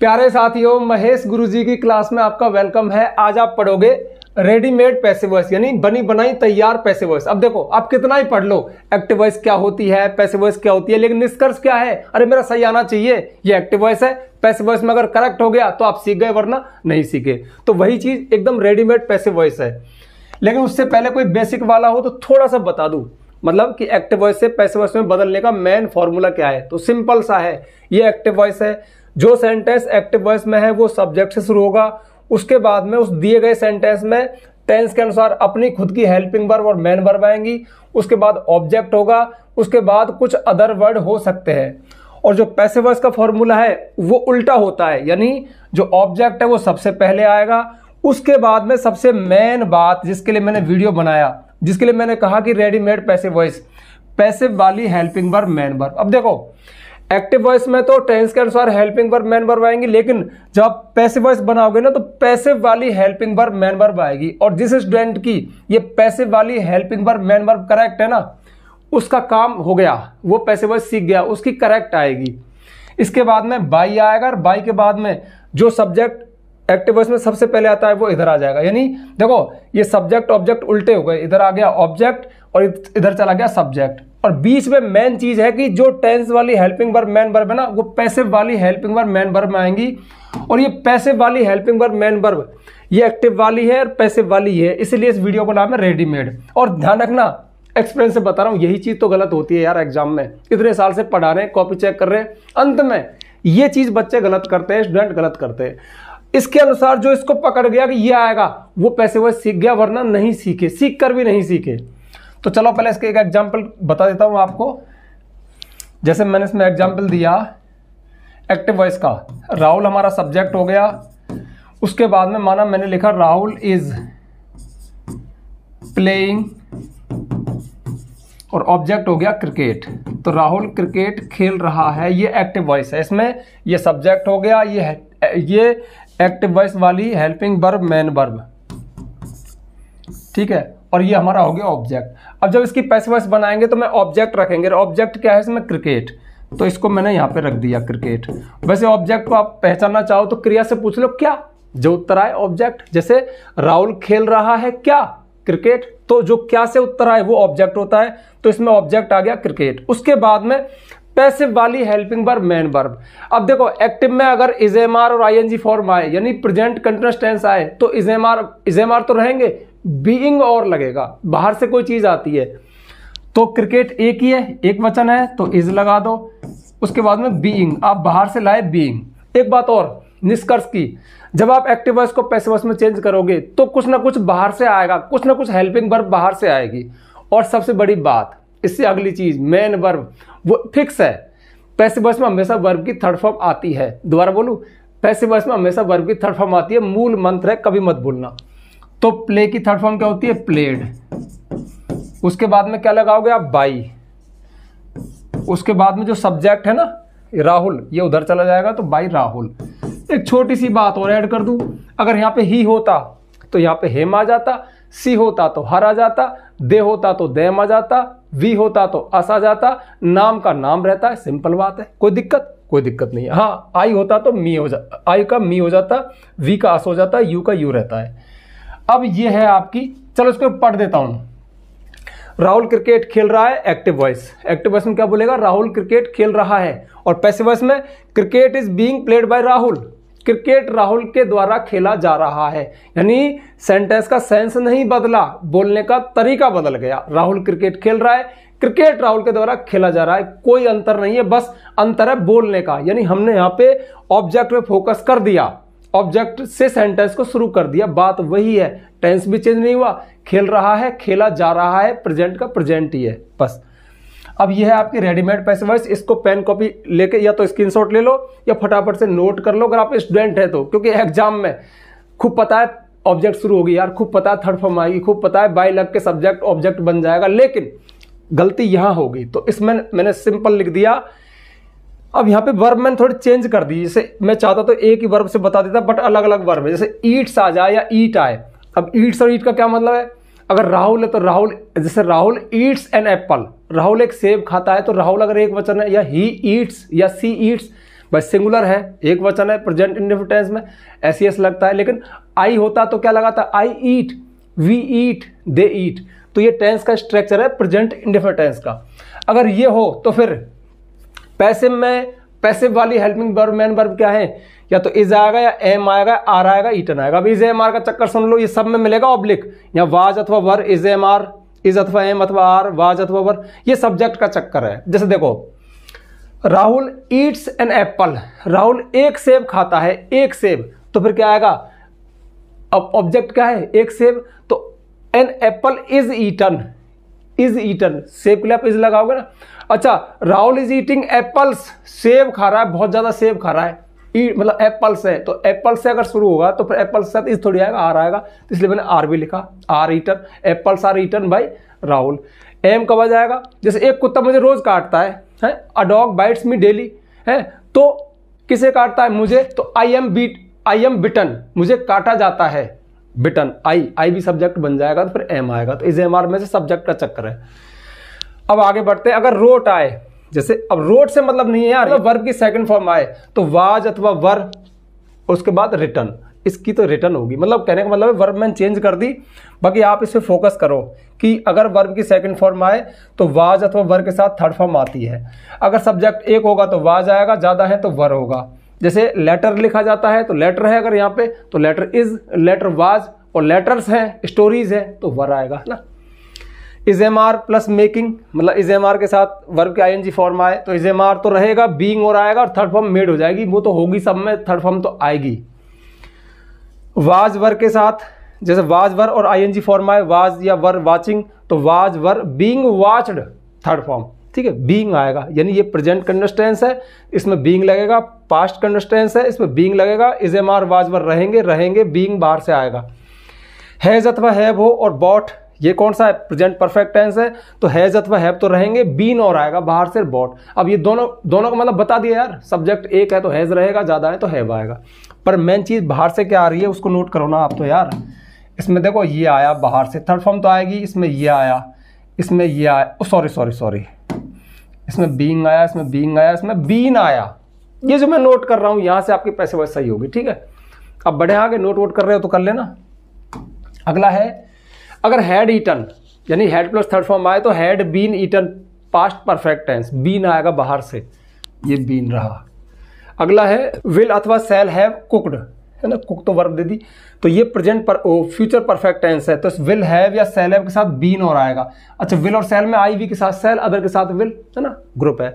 प्यारे साथियों महेश गुरुजी की क्लास में आपका वेलकम है आज आप पढ़ोगे रेडीमेड पैसे वॉइस यानी बनी बनाई तैयार पैसे वॉइस अब देखो आप कितना ही पढ़ लो एक्टिव वॉइस क्या होती है पैसे वॉइस क्या होती है लेकिन निष्कर्ष क्या है अरे मेरा सही आना चाहिए ये एक्टिव वॉइस है पैसे वॉइस में अगर करेक्ट हो गया तो आप सीख गए वरना नहीं सीखे तो वही चीज एकदम रेडीमेड पैसे वॉइस है लेकिन उससे पहले कोई बेसिक वाला हो तो थोड़ा सा बता दू मतलब कि एक्टिव वॉइस से पैसे वॉइस में बदलने का मेन फॉर्मूला क्या है तो सिंपल सा है ये एक्टिव वॉइस है जो सेंटेंस एक्टिव वॉइस में है वो सब्जेक्ट से शुरू होगा उसके बाद में उस दिए गए सेंटेंस में टेंस के अनुसार अपनी खुद की हेल्पिंग वर्ब और मैन वर्ब आएंगी उसके बाद ऑब्जेक्ट होगा उसके बाद कुछ अदर वर्ड हो सकते हैं और जो पैसे वर्स का फॉर्मूला है वो उल्टा होता है यानी जो ऑब्जेक्ट है वो सबसे पहले आएगा उसके बाद में सबसे मेन बात जिसके लिए मैंने वीडियो बनाया जिसके लिए मैंने कहा कि रेडीमेड पैसे वॉइस पैसे वाली हेल्पिंग वर्ब मैन वर्ब अब देखो एक्टिव वॉइस में तो टेंस के अनुसार हेल्पिंग वर्ब मैन वर्ब आएंगी लेकिन जब आप पैसिव वॉइस बनाओगे ना तो पैसिव वाली हेल्पिंग वर्ब मैन वर्ब आएगी और जिस स्टूडेंट की ये पैसिव वाली helping verb main verb correct है ना उसका काम हो गया वो पैसिव वॉइस सीख गया उसकी करेक्ट आएगी इसके बाद में बाई आएगा और बाई के बाद में जो सब्जेक्ट एक्टिव वॉइस में सबसे पहले आता है वो इधर आ जाएगा यानी देखो ये सब्जेक्ट ऑब्जेक्ट उल्टे हो गए इधर आ गया ऑब्जेक्ट और इधर चला गया सब्जेक्ट और बीच में मेन चीज है कि जो टेंस वाली हेल्पिंग वर्ब मैन वर्ब है ना वो पैसिव वाली हेल्पिंग वर्ब मैन वर्ब में आएंगी और ये पैसिव वाली हेल्पिंग वर्ब मैन वर्ब ये एक्टिव वाली है और पैसिव वाली है इसलिए इस वीडियो का नाम है रेडीमेड और ध्यान रखना एक्सपीरियंस से बता रहा हूं यही चीज़ तो गलत होती है यार एग्जाम में इतने साल से पढ़ा रहे हैं कॉपी चेक कर रहे हैं अंत में ये चीज़ बच्चे गलत करते हैं स्टूडेंट गलत करते हैं इसके अनुसार जो इसको पकड़ गया कि ये आएगा वो पैसे वो सीख गया वरना नहीं सीखे सीख कर भी नहीं सीखे तो चलो पहले इसके एक एग्जाम्पल बता देता हूँ आपको जैसे मैंने इसमें एग्जाम्पल दिया एक्टिव वॉइस का राहुल हमारा सब्जेक्ट हो गया उसके बाद में माना मैंने लिखा राहुल इज प्लेइंग और ऑब्जेक्ट हो गया क्रिकेट तो राहुल क्रिकेट खेल रहा है ये एक्टिव वॉइस है इसमें ये सब्जेक्ट हो गया ये ये एक्टिव वॉइस वाली हेल्पिंग बर्ब मैन बर्ब ठीक है और ये हमारा हो गया ऑब्जेक्ट अब जब इसकी पैसे वॉइस बनाएंगे तो मैं ऑब्जेक्ट रखेंगे ऑब्जेक्ट क्या है इसमें क्रिकेट तो इसको मैंने यहाँ पे रख दिया क्रिकेट वैसे ऑब्जेक्ट को आप पहचानना चाहो तो क्रिया से पूछ लो क्या जो उत्तर आए ऑब्जेक्ट जैसे राहुल खेल रहा है क्या क्रिकेट तो जो क्या से उत्तर आए वो ऑब्जेक्ट होता है तो इसमें ऑब्जेक्ट आ गया क्रिकेट उसके बाद में पैसिव वाली हेल्पिंग बर्ब मैन बर्ब अब देखो एक्टिव में अगर इजेमार और आईएनजी फॉर्म आए यानी प्रेजेंट कंटिन्यूस टेंस आए तो इजेमार इजेमार तो रहेंगे बीइंग और लगेगा बाहर से कोई चीज आती है तो क्रिकेट एक ही है एक वचन है तो इज लगा दो उसके बाद में बीइंग आप बाहर से लाए बीइंग एक बात और निष्कर्ष की जब आप एक्टिव वॉइस को पैसिव वॉइस में चेंज करोगे तो कुछ ना कुछ बाहर से आएगा कुछ ना कुछ हेल्पिंग वर्ब बाहर से आएगी और सबसे बड़ी बात इससे अगली चीज मेन वर्ब वो फिक्स है पैसे वर्ष में हमेशा वर्ग की थर्ड फॉर्म आती है दोबारा बोलू पैसे वर्ष में हमेशा वर्ग की थर्ड फॉर्म आती है मूल मंत्र है कभी मत भूलना तो प्ले की थर्ड फॉर्म क्या होती है प्लेड उसके बाद में क्या लगाओगे आप बाई उसके बाद में जो सब्जेक्ट है ना राहुल ये उधर चला जाएगा तो बाई राहुल एक छोटी सी बात और ऐड कर दू अगर यहां पे ही होता तो यहां पे हेम आ जाता सी होता तो हर आ जाता दे होता तो देम आ जाता वी होता तो अस आ जाता नाम का नाम रहता है सिंपल बात है कोई दिक्कत कोई दिक्कत नहीं है हाँ आई होता तो मी हो जाता आई का मी हो जाता वी का अस हो जाता यू का यू रहता है अब ये है आपकी चलो इसको पढ़ देता हूं राहुल क्रिकेट खेल रहा है एक्टिव वॉइस एक्टिव वॉइस में क्या बोलेगा राहुल क्रिकेट खेल रहा है और पैसे वॉइस में cricket is being played by Rahul cricket Rahul के द्वारा खेला जा रहा है यानी सेंटेंस का सेंस नहीं बदला बोलने का तरीका बदल गया राहुल क्रिकेट खेल रहा है क्रिकेट राहुल के द्वारा खेला जा रहा है कोई अंतर नहीं है बस अंतर है बोलने का यानी हमने यहाँ पे ऑब्जेक्ट पे फोकस कर दिया ऑब्जेक्ट से सेंटेंस को शुरू कर दिया बात वही है टेंस भी चेंज नहीं हुआ खेल रहा है खेला जा रहा है प्रेजेंट का प्रेजेंट ही है बस अब ये है आपकी रेडीमेड पैसे वाइस इसको पेन कॉपी लेके या तो स्क्रीनशॉट ले लो या फटाफट से नोट कर लो अगर आप स्टूडेंट है तो क्योंकि एग्जाम में खूब पता है ऑब्जेक्ट शुरू होगी यार खूब पता है थर्ड फॉर्म आएगी खूब पता है बाई लग के सब्जेक्ट ऑब्जेक्ट बन जाएगा लेकिन गलती यहाँ होगी तो इसमें मैंने सिंपल लिख दिया अब यहाँ पे वर्ब मैंने थोड़ी चेंज कर दी जैसे मैं चाहता तो एक ही वर्ब से बता देता बट अलग अलग वर्ब है जैसे ईट्स आ जाए या ईट आए अब ईट्स और ईट का क्या मतलब है अगर राहुल है तो राहुल जैसे Rahul eats an apple Rahul एक सेब खाता है तो राहुल अगर एक वचन है या ही ईट्स या सी ईट्स बस सिंगुलर है एक वचन है प्रेजेंट इंडिफिटेंस में ऐसी एस लगता है लेकिन आई होता तो क्या लगाता आई ईट वी ईट दे ईट तो ये टेंस का स्ट्रक्चर है प्रेजेंट इंडिफिटेंस का अगर ये हो तो फिर पैसिव में पैसिव वाली हेल्पिंग बर्ब मैन बर्ब क्या है या तो इज आएगा या एम आएगा आर आएगा ईटन आएगा अब इज एम आर का चक्कर सुन लो ये सब में मिलेगा ऑब्लिक या वाज अथवा were is am are is अथवा एम अथवा आर वाज अथवा वर ये सब्जेक्ट का चक्कर है जैसे देखो Rahul eats an apple Rahul एक सेब खाता है एक सेब तो फिर क्या आएगा अब ऑब्जेक्ट क्या है एक सेब तो an apple is eaten is eaten सेब के लिए आप इज लगाओगे ना अच्छा राहुल इज ईटिंग एप्पल्स सेब खा रहा है बहुत ज़्यादा सेब खा रहा है ई मतलब एप्पल से तो एप्पल से अगर शुरू होगा तो फिर एप्पल से इस थोड़ी आएगा आर आएगा तो इसलिए मैंने आर भी लिखा are written apple are written by Rahul am कब आ जाएगा जैसे एक कुत्ता मुझे रोज काटता है है a dog bites me daily है तो किसे काटता है मुझे तो I am beat I am bitten मुझे काटा जाता है बिटन आई आई भी सब्जेक्ट बन जाएगा तो फिर एम आएगा तो इस एम आर में से सब्जेक्ट का चक्कर है अब आगे बढ़ते हैं अगर रोट आए जैसे अब रोड से मतलब नहीं है यार मतलब वर्ब की सेकंड फॉर्म आए तो वाज अथवा वर उसके बाद रिटर्न इसकी तो रिटर्न होगी मतलब कहने का मतलब है वर्ब मैंने चेंज कर दी बाकी आप इस पर फोकस करो कि अगर वर्ब की सेकंड फॉर्म आए तो वाज अथवा वर के साथ थर्ड फॉर्म आती है अगर सब्जेक्ट एक होगा तो वाज आएगा ज़्यादा है तो वर होगा जैसे लेटर लिखा जाता है तो लेटर है अगर यहाँ पे तो लेटर इज लेटर वाज और लेटर्स हैं स्टोरीज हैं तो वर आएगा है ना is am are plus making मतलब इज एम आर के साथ वर्ब के आई फॉर्म आए तो इज एम आर तो रहेगा बींग और आएगा और थर्ड फॉर्म मेड हो जाएगी वो तो होगी सब में थर्ड फॉर्म तो आएगी वाज वर के साथ जैसे वाज वर और आई एन जी फॉर्म आए वाज या वर वाचिंग तो was were being watched third form ठीक है बींग आएगा यानी ये प्रेजेंट कंडस्टेंस है इसमें बींग लगेगा पास्ट कंडस्टेंस है इसमें बींग लगेगा is am are was were रहेंगे रहेंगे बींग बाहर से आएगा हैज अथवा हैव हो और बॉट ये कौन सा है प्रेजेंट परफेक्ट टेंस है तो हैज अथवा हैव तो रहेंगे बीन और आएगा बाहर से बॉट अब ये दोनों दोनों का मतलब बता दिया यार सब्जेक्ट एक है तो हैज रहेगा ज़्यादा है तो हैव आएगा पर मेन चीज़ बाहर से क्या आ रही है उसको नोट करो ना आप तो यार इसमें देखो ये आया बाहर से थर्ड फॉर्म तो आएगी इसमें ये आया इसमें ये आया सॉरी सॉरी सॉरी इसमें बींग आया इसमें बींग आया इसमें बीन आया ये जो मैं नोट कर रहा हूँ यहाँ से आपकी पैसे वैसे सही होगी ठीक है अब बड़े आगे नोट वोट कर रहे हो तो कर लेना अगला है अगर हैड ईटन यानी हैड प्लस थर्ड फॉर्म आए तो had been eaten past perfect tense been आएगा बाहर से ये बीन रहा अगला है विल अथवा सेल हैव कुकड है ना कुक तो वर्ब दे दी तो ये प्रेजेंट पर ओ, फ्यूचर परफेक्ट टेंस है तो विल हैव या सेल हैव के साथ बीन और आएगा अच्छा विल और सेल में आई वी के साथ सेल अदर के साथ विल है ना ग्रुप है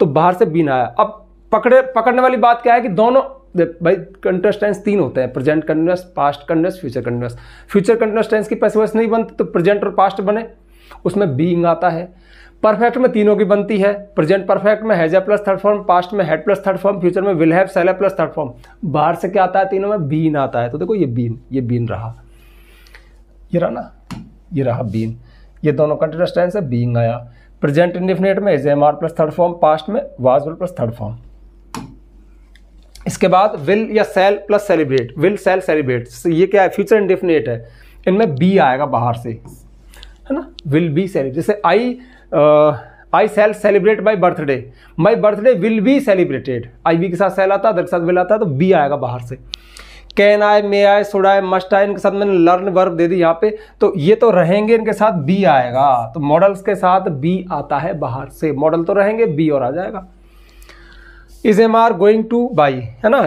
तो बाहर से बीन आया अब पकड़े पकड़ने वाली बात क्या है कि दोनों भाई कंटिन्यूस टेंस तीन होते हैं present continuous past continuous future continuous future continuous tense की पैसे वैसे नहीं बनते तो प्रेजेंट और पास्ट बने उसमें बीइंग आता है परफेक्ट में तीनों की बनती है प्रेजेंट परफेक्ट में हैजा प्लस थर्ड फॉर्म पास्ट में had plus third form future में विल हैव सेल सेला प्लस थर्ड फॉर्म बाहर से क्या आता है तीनों में बीन आता है तो देखो ये बीन ये बीन रहा ये रहा ना ये रहा बीन ये दोनों कंटिन्यूस टेंस है बीइंग आया प्रेजेंट इंडिफिनेट में is am are plus third form past में वाजबल प्लस थर्ड फॉर्म इसके बाद विल या shall plus celebrate will shall celebrate ये क्या है फ्यूचर इंडेफिनेट है इनमें बी आएगा बाहर से है ना विल बी सेलिब्रेट जैसे I I shall celebrate my birthday my birthday will be celebrated I be के साथ सेल आता है के साथ विल आता है तो बी आएगा बाहर से कैन आए मे आए सुड आए मस्ट आए इनके साथ मैंने लर्न वर्ब दे दी यहाँ पे तो ये तो रहेंगे इनके साथ बी आएगा तो मॉडल्स के साथ बी आता है बाहर से मॉडल तो रहेंगे बी और आ जाएगा is am are going to by है ना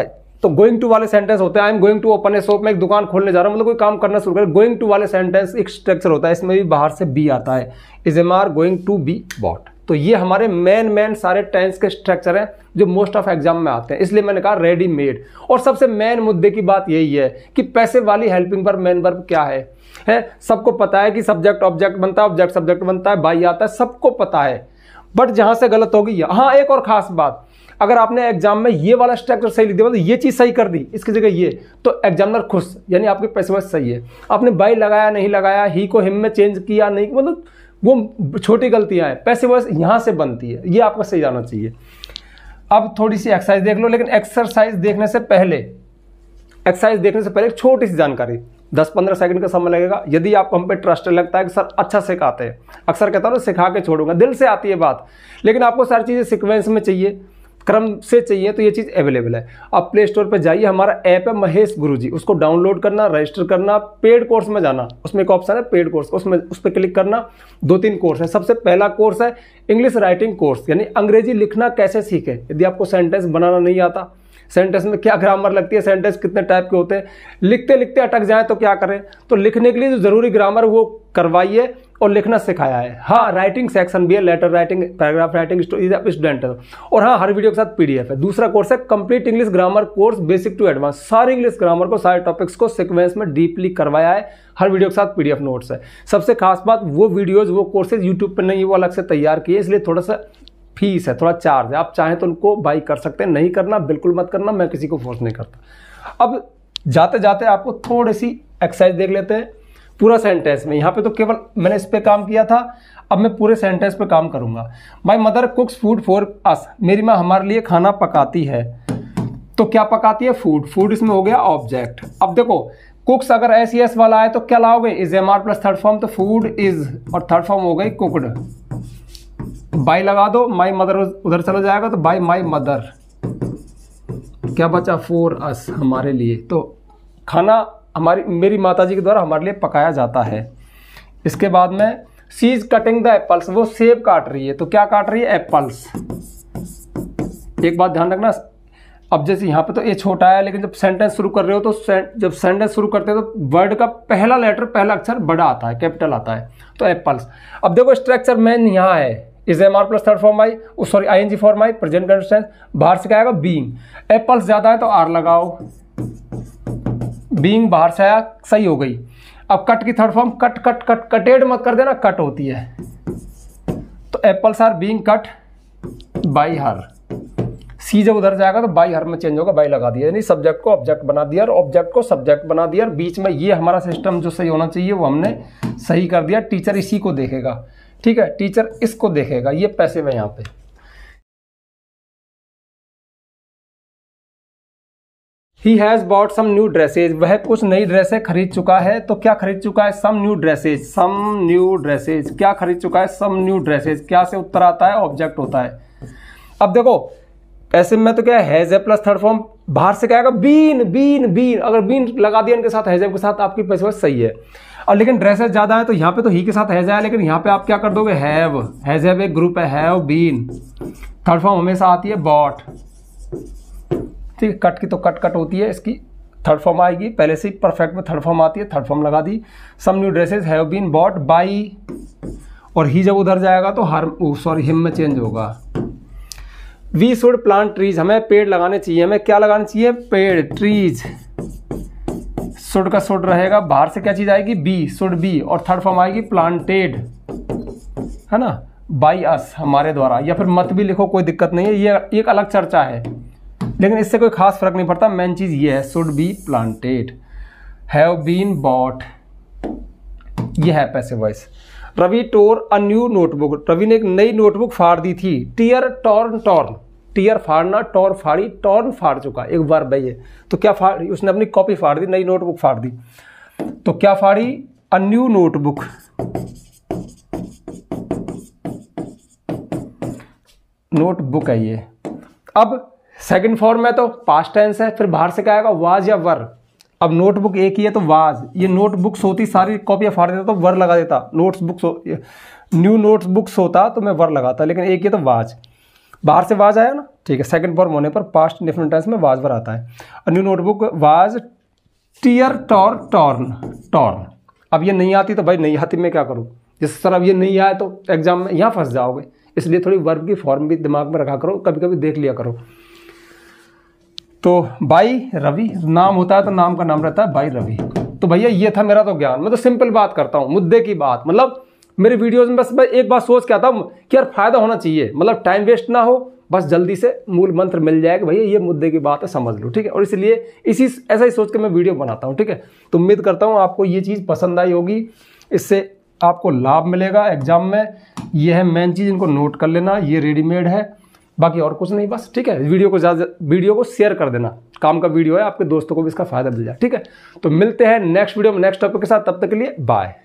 तो गोइंग टू वाले सेंटेंस होते हैं I am going to open a shop में एक दुकान खोलने जा रहा हूँ मतलब कोई काम करना शुरू करें गोइंग टू वाले सेंटेंस एक स्ट्रक्चर होता है इसमें भी बाहर से बी आता है is am are going to be bought तो ये हमारे मेन मेन सारे टेंस के स्ट्रक्चर हैं जो मोस्ट ऑफ एग्जाम में आते हैं इसलिए मैंने कहा रेडीमेड और सबसे मेन मुद्दे की बात यही है कि पैसे वाली हेल्पिंग पर मेन वर्ब क्या है है सबको पता है कि सब्जेक्ट ऑब्जेक्ट बनता है ऑब्जेक्ट सब्जेक्ट बनता है बाई आता है सबको पता है बट जहां से गलत होगी हाँ एक और खास बात अगर आपने एग्जाम में ये वाला स्ट्रक्चर सही लिख दिया मतलब ये चीज़ सही कर दी इसकी जगह ये तो एग्जामिनर खुश यानी आपके पैसे सही है आपने बाई लगाया नहीं लगाया ही को हिम में चेंज किया नहीं मतलब वो छोटी गलतियाँ हैं पैसे वैसे यहाँ से बनती है ये आपको सही जाना चाहिए अब थोड़ी सी एक्सरसाइज देख लो लेकिन एक्सरसाइज देखने से पहले एक्सरसाइज देखने से पहले एक छोटी सी जानकारी दस पंद्रह सेकंड का समय लगेगा यदि आपको हम पे ट्रस्ट लगता है कि सर अच्छा सिखाते हैं अक्सर कहता हूँ सिखा के छोड़ूंगा दिल से आती है बात लेकिन आपको सारी चीज़ें सिक्वेंस में चाहिए क्रम से चाहिए तो ये चीज़ अवेलेबल है आप प्ले स्टोर पर जाइए हमारा ऐप है महेश गुरुजी उसको डाउनलोड करना रजिस्टर करना पेड कोर्स में जाना उसमें एक ऑप्शन है पेड कोर्स उसमें उस पर क्लिक करना दो तीन कोर्स है सबसे पहला कोर्स है इंग्लिश राइटिंग कोर्स यानी अंग्रेजी लिखना कैसे सीखे यदि आपको सेंटेंस बनाना नहीं आता सेंटेंस में क्या ग्रामर लगती है सेंटेंस कितने टाइप के होते हैं लिखते लिखते अटक जाए तो क्या करें तो लिखने के लिए जो ज़रूरी ग्रामर वो करवाइए और लिखना सिखाया है हाँ राइटिंग सेक्शन भी है letter writing paragraph writing student है और हाँ हर वीडियो के साथ पीडीएफ है दूसरा कोर्स है complete English grammar course basic to advance सारे इंग्लिश ग्रामर को सारे टॉपिक्स को सिक्वेंस में डीपली करवाया है हर वीडियो के साथ पीडीएफ नोट्स है सबसे खास बात वो वीडियोज वो कोर्सेज यूट्यूब पर नहीं वो अलग से तैयार किए इसलिए थोड़ा सा फीस है थोड़ा चार्ज है आप चाहें तो उनको बाई कर सकते हैं नहीं करना बिल्कुल मत करना मैं किसी को फोर्स नहीं करता अब जाते जाते आपको थोड़ी सी एक्सरसाइज देख लेते हैं पूरा सेंटेंस में यहाँ पे तो केवल मैंने इस पर काम किया था अब मैं पूरे सेंटेंस पे काम करूंगा my mother cooks food for us मेरी माँ हमारे लिए खाना पकाती है तो क्या पकाती है फूड फूड इसमें हो गया ऑब्जेक्ट अब देखो कुक्स अगर एस एस e वाला है तो क्या लाओगे is am are plus third form तो फूड इज और थर्ड फॉर्म हो गई कुकड बाई लगा दो माई मदर उधर चला जाएगा तो बाई माई मदर क्या बचा फोर अस हमारे लिए तो खाना हमारी मेरी माताजी के द्वारा हमारे लिए पकाया जाता है इसके बाद में she is cutting the apples वो सेब काट रही है तो क्या काट रही है एप्पल्स एक बात ध्यान रखना अब जैसे यहाँ पे तो ए छोटा है लेकिन जब सेंटेंस शुरू कर रहे हो तो जब सेंटेंस शुरू करते हो तो वर्ड का पहला लेटर पहला अक्षर बड़ा आता है कैपिटल आता है तो एप्पल्स अब देखो स्ट्रक्चर मेन यहाँ है is am are plus third form I sorry I N G form I present condition बाहर से क्या आएगा बींग एप्पल ज़्यादा है तो आर लगाओ बींग बाहर से आया सही हो गई अब कट की third form cut cut cut cutted मत कर देना कट होती है तो apples are being cut by her she जब उधर जाएगा तो बाई हर में चेंज होगा बाई लगा दिया यानी सब्जेक्ट को ऑब्जेक्ट बना दिया और ऑब्जेक्ट को सब्जेक्ट बना दिया और बीच में ये हमारा सिस्टम जो सही होना चाहिए वो हमने सही कर दिया टीचर इसी को देखेगा ठीक है टीचर इसको देखेगा ये पैसे में यहां पे ही has bought some new dresses वह कुछ नई ड्रेसे खरीद चुका है तो क्या खरीद चुका है some new dresses some new dresses क्या खरीद चुका है सम न्यू ड्रेसेज क्या से उत्तर आता है ऑब्जेक्ट होता है अब देखो ऐसे में तो क्या हैज़ है प्लस थर्ड फॉर्म बाहर से क्या आएगा बीन बीन बीन अगर बीन लगा दिया इनके साथ हैजैब के साथ आपकी पैसे सही है और लेकिन ड्रेसेस ज़्यादा है तो यहाँ पे तो ही के साथ हैजा है लेकिन यहाँ पे आप क्या कर दोगे हैव हैजैब एक ग्रुप है हैव बीन थर्ड फॉर्म हमेशा आती है बॉट ठीक है कट की तो कट कट होती है इसकी थर्ड फॉर्म आएगी पहले से ही परफेक्ट में थर्ड फॉर्म आती है थर्ड फॉर्म लगा दी some new dresses have been bought by और ही जब उधर जाएगा तो हर सॉरी हिम में चेंज होगा वी शुड प्लांट ट्रीज हमें पेड़ लगाने चाहिए हमें क्या लगाना चाहिए पेड़ ट्रीज सुड का सुड रहेगा बाहर से क्या चीज़ आएगी बी सुड बी और थर्ड फॉर्म आएगी प्लांटेड है ना बाई अस हमारे द्वारा या फिर मत भी लिखो कोई दिक्कत नहीं है ये एक अलग चर्चा है लेकिन इससे कोई खास फर्क नहीं पड़ता मेन चीज़ ये है should be planted have been bought ये है passive voice Ravi tore a new notebook Ravi ने एक नई नोटबुक फाड़ दी थी टीयर टॉर्न टॉर्न टीयर फाड़ना टॉर फाड़ी टॉर्न फाड़ चुका एक वर्ब है ये तो क्या फाड़ी उसने अपनी कॉपी फाड़ दी नई नोटबुक फाड़ दी तो क्या फाड़ी अ न्यू नोटबुक नोटबुक है ये अब सेकंड फॉर्म में तो पास्ट टेंस है फिर बाहर से क्या आएगा वाज या वर अब नोटबुक एक ही है तो वाज ये नोटबुक्स होती सारी कॉपियां फाड़ देता तो वर लगा देता notes books new notes books होता तो मैं वर लगाता लेकिन एक ही है तो वाज बाहर से वाज आया ना ठीक है सेकंड फॉर्म होने पर पास्ट डिफरेंट टेंस में वाज पर आता है और new notebook was tear tore torn torn अब ये नहीं आती तो भाई नहीं आती मैं क्या करूँ जिस सर अब ये नहीं आया तो एग्जाम में यहाँ फंस जाओगे इसलिए थोड़ी वर्ब की फॉर्म भी दिमाग में रखा करो कभी कभी देख लिया करो तो बाई रवि नाम होता है तो नाम का नाम रहता है बाई रवि तो भैया ये था मेरा तो ज्ञान मैं तो सिंपल बात करता हूँ मुद्दे की बात मतलब मेरे वीडियोज़ में बस मैं एक बार सोच के आता हूँ कि यार फायदा होना चाहिए मतलब टाइम वेस्ट ना हो बस जल्दी से मूल मंत्र मिल जाएगा भैया ये मुद्दे की बात है समझ लो ठीक है और इसलिए इसी ऐसा ही सोच के मैं वीडियो बनाता हूँ ठीक है तो उम्मीद करता हूँ आपको ये चीज़ पसंद आई होगी इससे आपको लाभ मिलेगा एग्जाम में ये है मेन चीज़ इनको नोट कर लेना ये रेडीमेड है बाकी और कुछ नहीं बस ठीक है वीडियो को ज़्यादा वीडियो को शेयर कर देना काम का वीडियो है आपके दोस्तों को भी इसका फायदा मिल जाए ठीक है तो मिलते हैं नेक्स्ट वीडियो में नेक्स्ट टॉपिक के साथ तब तक के लिए बाय